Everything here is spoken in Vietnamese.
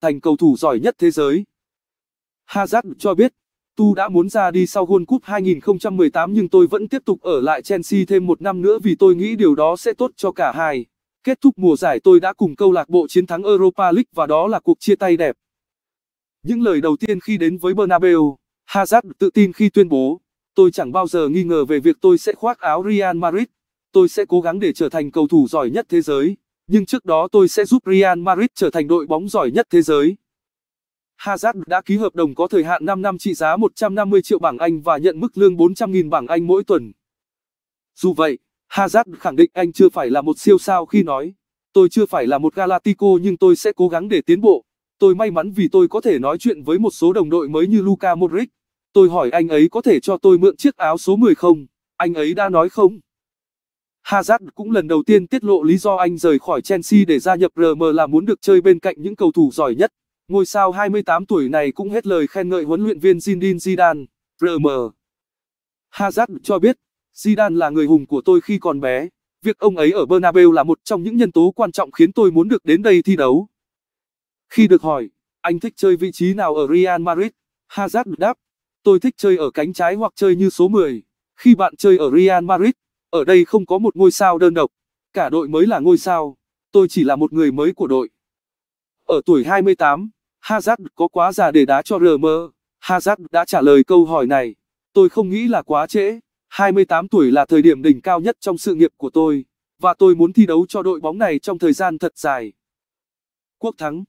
thành cầu thủ giỏi nhất thế giới. Hazard cho biết, Tu đã muốn ra đi sau World Cup 2018 nhưng tôi vẫn tiếp tục ở lại Chelsea thêm một năm nữa vì tôi nghĩ điều đó sẽ tốt cho cả hai. Kết thúc mùa giải tôi đã cùng câu lạc bộ chiến thắng Europa League và đó là cuộc chia tay đẹp. Những lời đầu tiên khi đến với Bernabeu, Hazard tự tin khi tuyên bố, tôi chẳng bao giờ nghi ngờ về việc tôi sẽ khoác áo Real Madrid, tôi sẽ cố gắng để trở thành cầu thủ giỏi nhất thế giới nhưng trước đó tôi sẽ giúp Real Madrid trở thành đội bóng giỏi nhất thế giới. Hazard đã ký hợp đồng có thời hạn 5 năm trị giá 150 triệu bảng Anh và nhận mức lương 400.000 bảng Anh mỗi tuần. Dù vậy, Hazard khẳng định anh chưa phải là một siêu sao khi nói, tôi chưa phải là một Galactico nhưng tôi sẽ cố gắng để tiến bộ. Tôi may mắn vì tôi có thể nói chuyện với một số đồng đội mới như Luka Modric. Tôi hỏi anh ấy có thể cho tôi mượn chiếc áo số 10 không? Anh ấy đã nói không. Hazard cũng lần đầu tiên tiết lộ lý do anh rời khỏi Chelsea để gia nhập RM là muốn được chơi bên cạnh những cầu thủ giỏi nhất. Ngôi sao 28 tuổi này cũng hết lời khen ngợi huấn luyện viên Zinedine Zidane, RM. Hazard cho biết, Zidane là người hùng của tôi khi còn bé. Việc ông ấy ở Bernabeu là một trong những nhân tố quan trọng khiến tôi muốn được đến đây thi đấu. Khi được hỏi, anh thích chơi vị trí nào ở Real Madrid? Hazard đáp, tôi thích chơi ở cánh trái hoặc chơi như số 10. Khi bạn chơi ở Real Madrid, ở đây không có một ngôi sao đơn độc, cả đội mới là ngôi sao, tôi chỉ là một người mới của đội. Ở tuổi 28, Hazard có quá già để đá cho RM, Hazard đã trả lời câu hỏi này. Tôi không nghĩ là quá trễ, 28 tuổi là thời điểm đỉnh cao nhất trong sự nghiệp của tôi, và tôi muốn thi đấu cho đội bóng này trong thời gian thật dài. Quốc thắng